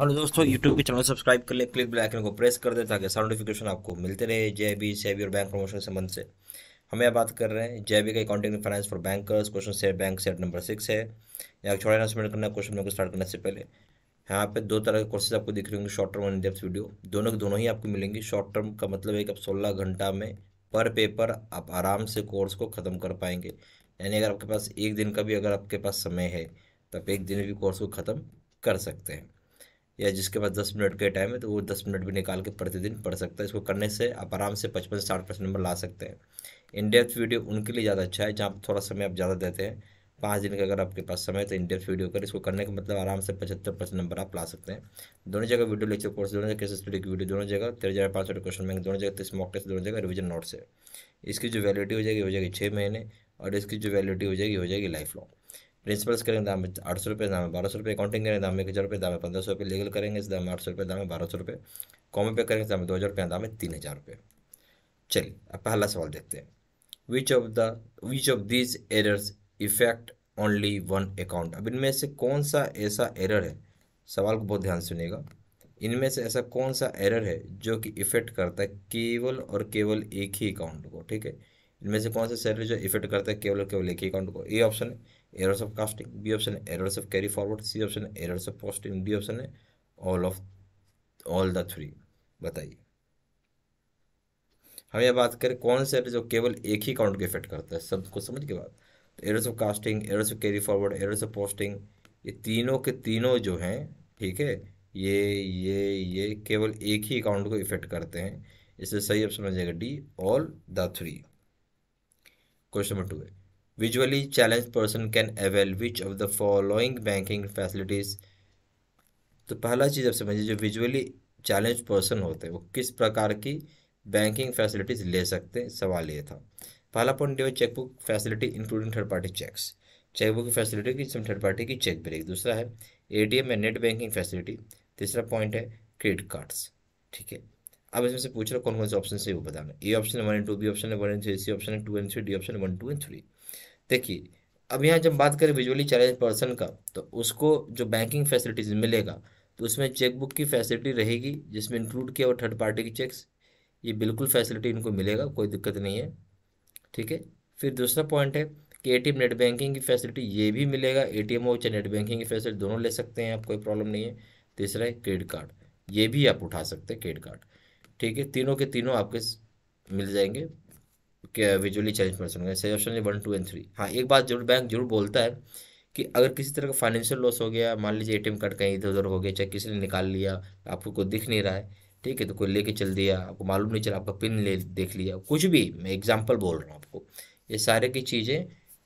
Hello दोस्तों YouTube के channel subscribe कर ले क्लिक बेल आइकन को प्रेस कर दे ताकि सारे नोटिफिकेशन आपको मिलते रहे जेबी सेबी और बैंक प्रमोशन संबंध से हम यहाँ बात कर रहे हैं जेबी का accounting finance for bankers question set bank set number six है यहाँ छोटा अनाउंसमेंट करना क्वेश्चन नंबर स्टार्ट करने से पहले यहाँ पे दो तरह के कोर्सेज आपको दिख रहे होंगे short term and depth video दोनों के दोनों ही आपको मिलेंगे शॉर्ट टर्म का मतलब है कि आप सोलह घंटा में पर पेपर आप आराम से कोर्स को ख़त्म कर पाएंगे यानी अगर आपके पास एक दिन का भी अगर आपके पास समय है तो आप एक दिन भी कोर्स को ख़त्म कर सकते हैं या जिसके पास दस मिनट का टाइम है तो वो दस मिनट भी निकाल के प्रतिदिन पढ़ सकता है इसको करने से आप आराम से पचपन से साठ परसेंट नंबर ला सकते हैं इन वीडियो उनके लिए ज़्यादा अच्छा है जहाँ पर थोड़ा समय आप ज़्यादा देते हैं पाँच दिन का अगर आपके पास समय है तो इंडेप्थ वीडियो कर इसको करने का मतलब आराम से पचहत्तर परसेंट नंबर आप ला सकते हैं दोनों जगह वीडियो लेक्चर कोर्स दोनों जगह स्टडी की वीडियो दोनों जगह तेरह हज़ार पाँच सौ क्वेश्चन बैंक दोनों जगह तीस मॉक टेस्ट दोनों जगह रिविजन नोट्स है इसकी जो वैलिडिटी हो जाएगी हो जाएगी छः महीने और इसकी जो वैलिडिटी हो जाएगी हो जाएगी लाइफ लॉन्ग प्रिंसिपल्स करेंगे दाम में आठ सौ रुपये दाम में बारह सौ रुपये अकाउंटिंग करेंगे दाम में एक हज़ार रुपये दाम में पंद्रह सौ रुपये लीगल करेंगे इस दाम में आठ सौ रुपये दाम में बारह सौ रुपये कॉमन पे करेंगे दाम में दो हज़ार रुपये दाम में तीन हज़ार रुपये चलिए अब पहला सवाल देखते हैं which of the which of these errors effect only one account अब इनमें से कौन सा ऐसा एरर है सवाल को बहुत ध्यान सुनिएगा इनमें से ऐसा कौन सा एरर है जो कि इफेक्ट करता है केवल और केवल एक ही अकाउंट को ठीक है इनमें से कौन सा एरर जो इफेक्ट करता है केवल और केवल एक ही अकाउंट को ये ऑप्शन है errors of casting B option है errors of carry forward C option है errors of posting D option है all of all the three बताइए हम ये बात करें कौन से जो केवल एक ही काउंट को इफेक्ट करता है सब को समझ के बाद तो errors of casting errors of carry forward errors of posting ये तीनों के तीनों जो हैं ठीक है ये ये ये केवल एक ही अकाउंट को इफेक्ट करते हैं इससे सही ऑप्शन हो जाएगा D all the three question number two है Visually challenged person can avail which of the following banking facilities तो पहला चीज़ आप समझिए जो विजुअली चैलेंज पर्सन होते हैं वो किस प्रकार की बैंकिंग फैसिलिटीज़ ले सकते हैं सवाल ये था पहला पॉइंट ये chequebook facility including third party cheques chequebook की फैसिलिटी की थर्ड पार्टी की चेक ब्रेक दूसरा है ATM and net banking facility तीसरा पॉइंट है क्रेडिट कार्ड्स ठीक है अब इसमें से पूछ रहा कौन कौन से ऑप्शन से वो बताना A option one and two B option one and three C option है two and three D option one two and three देखिए अब यहाँ जब बात करें विजुअली चैलेंज पर्सन का तो उसको जो बैंकिंग फैसिलिटीज मिलेगा तो उसमें चेकबुक की फैसिलिटी रहेगी जिसमें इंक्लूड किया हुआ थर्ड पार्टी की चेक्स ये बिल्कुल फैसिलिटी इनको मिलेगा कोई दिक्कत नहीं है ठीक है फिर दूसरा पॉइंट है कि ए नेट बैंकिंग की फैसिलिटी ये भी मिलेगा ए हो चाहे नेट बैंकिंग की फैसिलिटी दोनों ले सकते हैं आप कोई प्रॉब्लम नहीं है तीसरा है क्रेडिट कार्ड ये भी आप उठा सकते हैं क्रेडिट कार्ड ठीक है तीनों के तीनों आपके मिल जाएंगे विजुअली चैलेंज पर्सन का जैसे option one two and three हाँ एक बात जरूर बैंक जरूर बोलता है कि अगर किसी तरह का फाइनेंशियल लॉस हो गया मान लीजिए एम कार्ड कहीं इधर उधर हो गया चाहे किसी ने निकाल लिया आपको कोई दिख नहीं रहा है ठीक है तो कोई लेके चल दिया आपको मालूम नहीं चला आपका पिन ले देख लिया कुछ भी मैं एग्जाम्पल बोल रहा हूँ आपको ये सारे की चीज़ें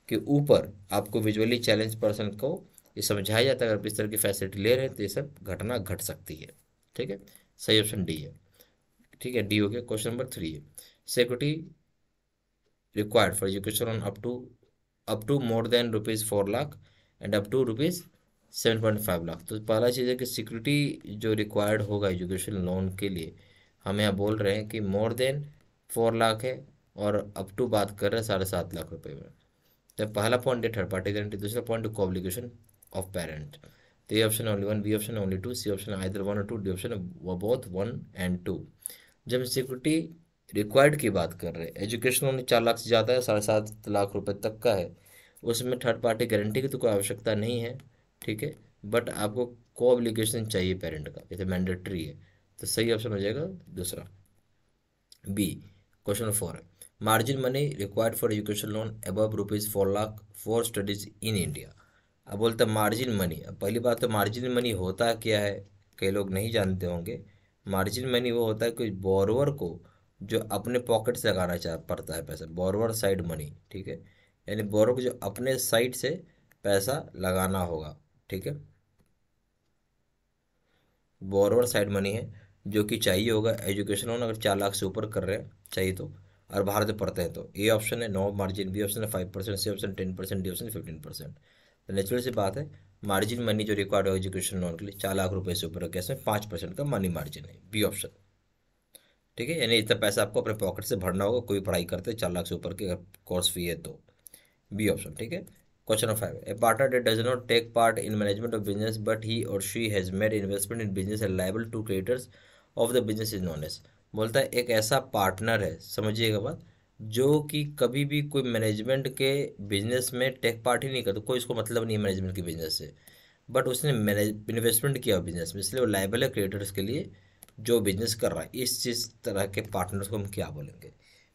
के ऊपर आपको विजुअली चैलेंज पर्सन को ये समझाया जाता है अगर आप इस तरह की फैसिलिटी ले रहे हैं तो ये सब घटना घट सकती है ठीक है सही ऑप्शन डी है ठीक है डी हो गया क्वेश्चन नंबर थ्री है security required for education on up to up to more than rupees four lakh and up to rupees seven point five lakh तो पहला चीज़ है कि सिक्योरिटी जो रिक्वायर्ड होगा एजुकेशन लोन के लिए हम यहाँ बोल रहे हैं कि मोर देन फोर लाख है और अप टू बात कर रहे हैं साढ़े सात लाख रुपए में तो पहला पॉइंट है थर्ड पार्टी गारंटी दूसरा point co-obligation of parent तो A option only one B option only two C option either one or two D option वो बोथ वन एंड टू जब सिक्योरिटी रिक्वायर्ड की बात कर रहे हैं एजुकेशन लोन चार लाख से ज़्यादा है साढ़े सात लाख रुपए तक का है उसमें थर्ड पार्टी गारंटी की तो कोई आवश्यकता नहीं है ठीक है बट आपको को अब्लिकेशन चाहिए पेरेंट का जैसे मैंडेटरी है तो सही ऑप्शन हो जाएगा दूसरा B question four margin money required for education loan above rupees four lakh for studies in India अब बोलते हैं मार्जिन मनी अब पहली बात तो मार्जिन मनी होता क्या है कई लोग नहीं जानते होंगे मार्जिन मनी वो होता है कि बोरवर को जो अपने पॉकेट से लगाना चाह पड़ता है पैसा बोरवर साइड मनी ठीक है यानी बोरो को जो अपने साइड से पैसा लगाना होगा ठीक है बोरवर साइड मनी है जो कि चाहिए होगा एजुकेशन लोन अगर चार लाख से ऊपर कर रहे हैं चाहिए तो और बाहर से पढ़ते हैं तो ए ऑप्शन है नो मार्जिन बी ऑप्शन है five percent C option ten percent D option fifteen percent तो नेचुरल सी बात है मार्जिन मनी जो रिक्वायर्ड हो एजुकेशन लोन के लिए चार लाख रुपये से ऊपर कैसे पाँच परसेंट का मनी मार्जिन है बी ऑप्शन ठीक है यानी इतना पैसा आपको अपने पॉकेट से भरना होगा कोई पढ़ाई करते चार लाख से ऊपर की कोर्स फी है तो बी ऑप्शन ठीक है question number five A partner that does not take part in management of business but he or she has made investment in business and liable to creators of the business is known as बोलता है एक ऐसा partner है समझिएगा बात जो कि कभी भी कोई मैनेजमेंट के बिजनेस में टेक पार्ट ही नहीं करता कोई इसको मतलब नहीं है मैनेजमेंट के बिजनेस से बट उसने मैनेज इन्वेस्टमेंट किया बिजनेस में इसलिए वो लाइबल है क्रिएटर्स के लिए जो बिजनेस कर रहा है इस चीज़ तरह के पार्टनर्स को हम क्या बोलेंगे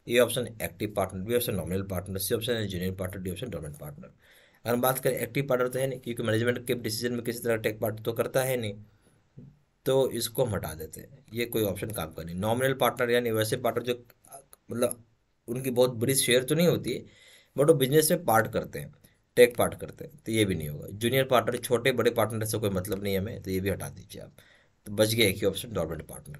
ये option active partner B option nominal partner C option है junior partner D option dormant partner अगर हम बात करें एक्टिव पार्टनर तो है नहीं क्योंकि मैनेजमेंट के डिसीजन में किसी तरह टेक पार्ट तो करता है नहीं तो इसको हम हटा देते हैं ये कोई ऑप्शन काम का नहीं नॉमिनल पार्टनर यानी वैसे पार्टनर जो मतलब उनकी बहुत बड़ी शेयर तो नहीं होती बट वो बिजनेस में पार्ट करते हैं टेक पार्ट करते हैं तो ये भी नहीं होगा जूनियर पार्टनर छोटे बड़े पार्टनर से कोई मतलब नहीं है हमें तो ये भी हटा दीजिए आप तो बच गया एक ही option dormant partner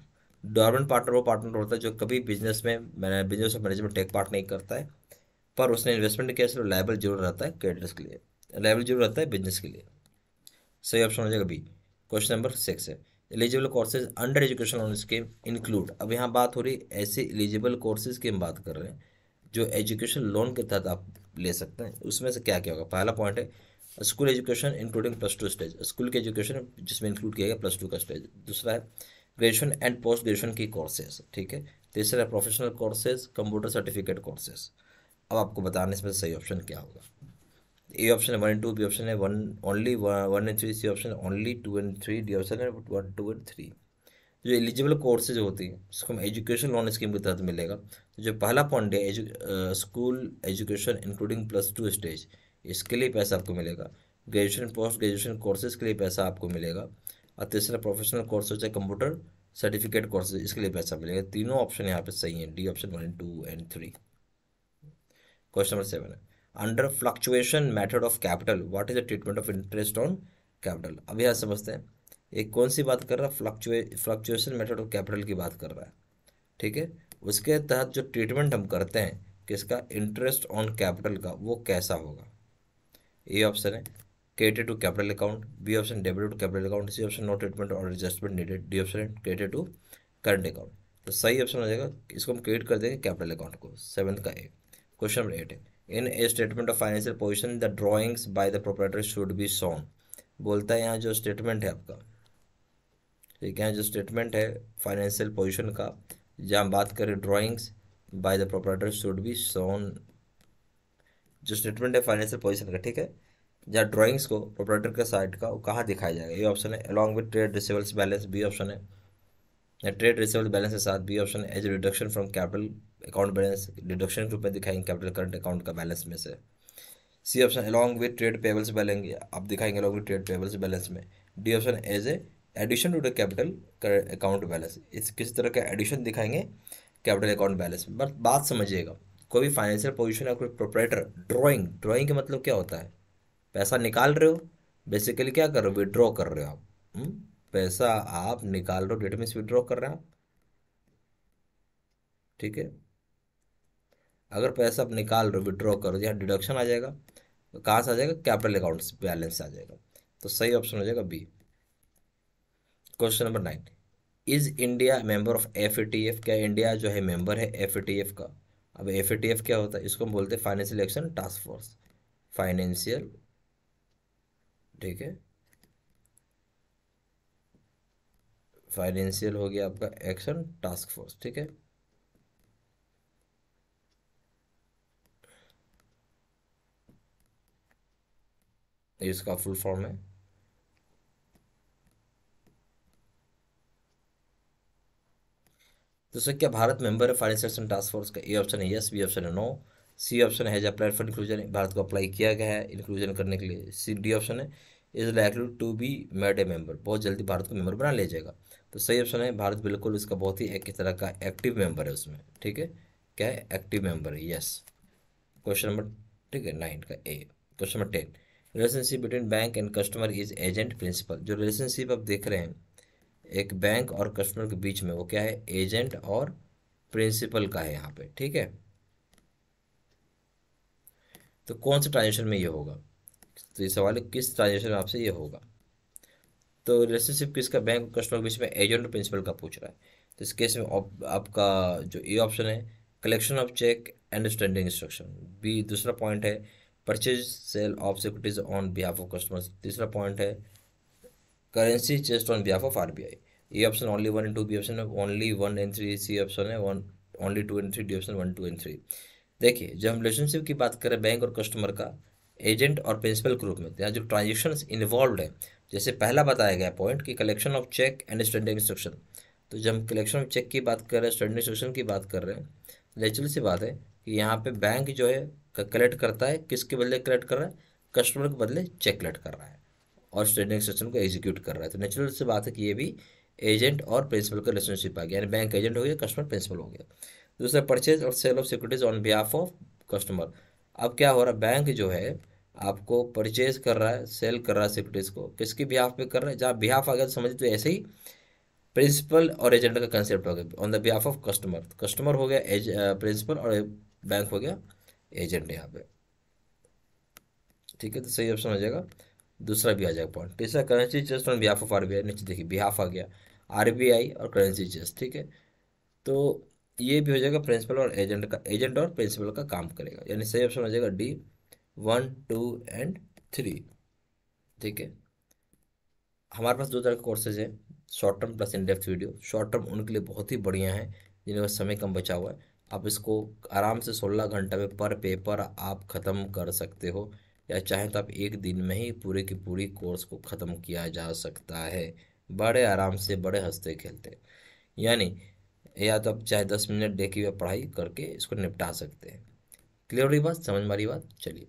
dormant partner वो पार्टनर होता है जो कभी बिजनेस में मैंने बिजनेस और मैनेजमेंट टेक पार्ट नहीं करता है पर उसने इन्वेस्टमेंट किया सिर्फ लाइबल जरूर रहता है क्रेडिटर्स के लिए लाइबल जरूर रहता है बिजनेस के लिए सही ऑप्शन हो जाएगा बी क्वेश्चन नंबर सिक्स है eligible courses under education loan scheme include अब यहाँ बात हो रही है ऐसे एलिजिबल कोर्सेज की हम बात कर रहे हैं जो एजुकेशन लोन के तहत आप ले सकते हैं उसमें से क्या क्या होगा पहला पॉइंट है school education including plus two stage school के एजुकेशन जिसमें इंक्लूड किया गया प्लस टू का स्टेज दूसरा है ग्रेजुएशन एंड पोस्ट ग्रेजुएशन की कोर्सेज ठीक है तीसरा है professional courses computer certificate courses अब आपको बताने इसमें सही ऑप्शन क्या होगा ए ऑप्शन है one and two B option है one only one and three C option only two and three D option है वन टू एंड थ्री जो एलिजिबल कोर्सेज होती हैं उसको हम एजुकेशन लोन स्कीम के तहत मिलेगा तो जो पहला पॉइंट है एजु, school education including plus two stage इसके लिए पैसा आपको मिलेगा ग्रेजुएशन पोस्ट ग्रेजुएशन कोर्सेज के लिए पैसा आपको मिलेगा और तीसरा प्रोफेशनल कोर्सेज है कंप्यूटर सर्टिफिकेट कोर्सेज इसके लिए पैसा मिलेगा तीनों ऑप्शन यहाँ पे सही है D option one two and three question number seven है under fluctuation method of capital what is the treatment of interest on capital अब यहाँ समझते हैं एक कौन सी बात कर रहा है फ्लक्चुएशन मैथड ऑफ कैपिटल की बात कर रहा है ठीक है उसके तहत जो ट्रीटमेंट हम करते हैं किसका इंटरेस्ट ऑन कैपिटल का वो कैसा होगा ए ऑप्शन है credit to capital account B option debit to capital account C option no treatment और adjustment needed D option credit to current account तो सही ऑप्शन हो जाएगा इसको हम क्रिएट कर देंगे कैपिटल अकाउंट को सेवन्थ का ए क्वेश्चन नंबर एट है in a statement of financial position the drawings by the proprietor should be shown बोलता है यहाँ जो स्टेटमेंट है आपका ठीक है यहाँ जो स्टेटमेंट है फाइनेंशियल पोजिशन का जहाँ बात करें drawings by the proprietor should be shown जो स्टेटमेंट है फाइनेंशियल पोजिशन का ठीक है या ड्रॉइंग्स को प्रोपरेटर के साइड का वो कहाँ दिखाया जाएगा ये ऑप्शन है along with trade receivables balance B option है या ट्रेड रिसेवल बैलेंस के साथ B option as reduction from capital account balance deduction के रूप में दिखाएंगे कैपिटल करंट अकाउंट का बैलेंस में से C option along with trade payables balance आप दिखाएंगे along with trade payables balance में D option as a addition to the capital account balance इस किस तरह का एडिशन दिखाएंगे कैपिटल अकाउंट बैलेंस में बट बात समझिएगा कोई भी फाइनेंशियल पोजिशन या कोई प्रोपरेटर ड्रॉइंग ड्रॉइंग के मतलब क्या होता है पैसा निकाल रहे हो बेसिकली क्या कर रहे हो विड्रॉ कर रहे हो आप हम्म? पैसा आप निकाल रहे हो डेट मीन्स विड्रॉ कर रहे हैं आप ठीक है अगर पैसा आप निकाल रहे हो विड्रॉ करो यहाँ डिडक्शन आ जाएगा कहाँ से आ जाएगा कैपिटल अकाउंट बैलेंस आ जाएगा तो सही ऑप्शन हो जाएगा B question number nine is India member of F A T F क्या इंडिया जो है मेंबर है एफ ए टी एफ का अब एफ क्या होता है इसको हम बोलते हैं financial action task force financial ठीक है फाइनेंशियल हो गया आपका एक्शन टास्क फोर्स ठीक है इसका फुल फॉर्म है दोस्तों क्या भारत मेंबर है फाइनेंस एक्शन टास्क फोर्स का ए ऑप्शन है यस बी ऑप्शन है नो सी ऑप्शन है जब प्लेट फॉर इंक्लूजन भारत को अप्लाई किया गया है इंक्लूजन करने के लिए सी डी ऑप्शन है is likely to be made a member बहुत जल्दी भारत को मेंबर बना ले जाएगा तो सही ऑप्शन है भारत बिल्कुल इसका बहुत ही एक तरह का एक्टिव मेंबर है उसमें ठीक है क्या है एक्टिव मेंबर है यस क्वेश्चन नंबर ठीक है नाइन का A question number ten relationship between bank and customer is agent principal जो रिलेशनशिप आप देख रहे हैं एक बैंक और कस्टमर के बीच में वो क्या है एजेंट और प्रिंसिपल का है यहाँ पे ठीक है तो कौन से ट्रांजेक्शन में ये होगा तो ये सवाल है किस ट्रांजेक्शन में आपसे ये होगा तो रिलेशनशिप किसका बैंक और कस्टमर के बीच में एजेंट और प्रिंसिपल का पूछ रहा है तो इस केस में आपका जो ई ऑप्शन है collection of cheque and standing instruction B दूसरा पॉइंट है purchase sale of securities on behalf of customers तीसरा पॉइंट है currency chest on behalf of R B I ये option only one and two B option है only one and three C option है only two and three D option one two and three देखिए जब हम relationship की बात करें bank और कस्टमर का एजेंट और प्रिंसिपल के ग्रुप में तो यहाँ जो ट्रांजेक्शन इन्वॉल्व है जैसे पहला बताया गया पॉइंट कि collection of cheque and standing instruction तो जब हम कलेक्शन ऑफ चेक की बात कर रहे हैं स्टैंडिंग इंस्ट्रक्शन की बात कर रहे हैं नेचुरल तो सी बात है कि यहाँ पे बैंक जो है कलेक्ट करता है किसके बदले कलेक्ट कर रहा है कस्टमर के बदले चेक कलेक्ट कर रहा है और स्टेट इंस्ट्रक्शन को एग्जीक्यूट कर रहा है तो नेचुरल से बात है कि ये भी एजेंट और प्रिंसिपल का रिलेशनशिप आ गया यानी बैंक एजेंट हो गया कस्टमर प्रिंसिपल हो गया दूसरा परचेज और sale of securities on behalf of customer अब क्या हो रहा है बैंक जो है आपको परचेज कर रहा है सेल कर रहा है सिक्योरिटीज़ को किसके बिहाफ पे कर रहा है जहाँ बिहाफ आ गया तो समझ तो ऐसे ही प्रिंसिपल और एजेंट का कंसेप्ट हो गया on the behalf of customer customer हो गया प्रिंसिपल और बैंक हो गया एजेंट यहाँ पे ठीक है तो सही ऑप्शन हो जाएगा दूसरा भी आ जाएगा पॉइंट तीसरा currency chest on behalf of RBI नीचे देखिए बिहाफ आ गया आई और करेंसी चेस्ट ठीक है तो ये भी हो जाएगा प्रिंसिपल और एजेंट का एजेंट और प्रिंसिपल का काम करेगा यानी सही ऑप्शन हो जाएगा D one two and three ठीक है हमारे पास दो तरह के कोर्सेज हैं short term plus in depth video short term उनके लिए बहुत ही बढ़िया है बस समय कम बचा हुआ है आप इसको आराम से सोलह घंटा में पर पेपर आप ख़त्म कर सकते हो या चाहें तो आप एक दिन में ही पूरे की पूरी कोर्स को ख़त्म किया जा सकता है बड़े आराम से बड़े हंसते खेलते यानी या तो आप चाहे दस मिनट डे की पढ़ाई करके इसको निपटा सकते हैं क्लियर हो रही बात समझ में आ रही बात चलिए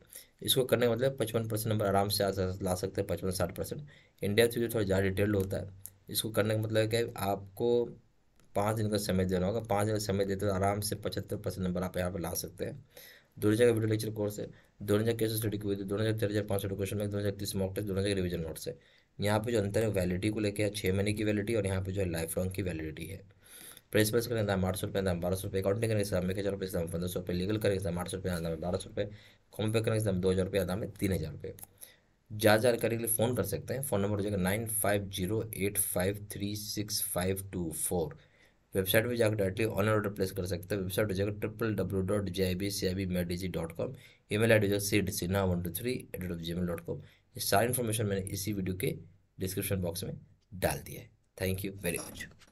इसको करने का मतलब पचपन परसेंट नंबर आराम से ला सकते हैं पचपन साठ परसेंट इंडिया से जो थोड़ा ज़्यादा डिटेल्ड होता है इसको करने का मतलब क्या है आपको पाँच दिन का समय देना होगा पाँच दिन का समय देते तो आराम से पचहत्तर परसेंट नंबर आप यहाँ पर ला सकते हैं दो हज़ार वीडियो लेक्चर कोर्स है दो हज़ार केस स्टडी की हुई थी दो हज़ार तेरह हज़ार पाँच सौ क्वेश्चन दो हज़ार तीस मॉक टेस्ट दो हज़ार रिविजन नोट्स है यहाँ पे जो अंतर है वैलिडिटी को लेकर छः महीने की वैलिडिटी और यहाँ पे जो है लाइफ लॉन्ग की वैलिडिटी है प्रिंसिपल्स का दाम आठ सौ रुपये दाम बारह सौ रुपये अकाउंटिंग का एग्जाम हज़ार रुपये एग्जाम पंद्रह सौ रुपये लीगल का एग्जाम आठ सौ रुपये दाम बारह सौ रुपये कॉम पे का एग्जाम दो हज़ार रुपये दाम में तीन हज़ार रुपये ज़्यादा जानकारी के लिए फ़ोन कर सकते हैं फ़ोन नंबर हो जाएगा nine five zero eight five three six five two four website पर जाकर डायरेक्टली ऑनलाइन ऑर्डर प्लेस कर सकते हैं वेबसाइट हो जाएगा triple W dot J I B C I B mat G dot com e mail I D जो C D Sinha one two three eight dot gmail dot com सारी information मैंने इसी video के description box में डाल दिया है thank you very much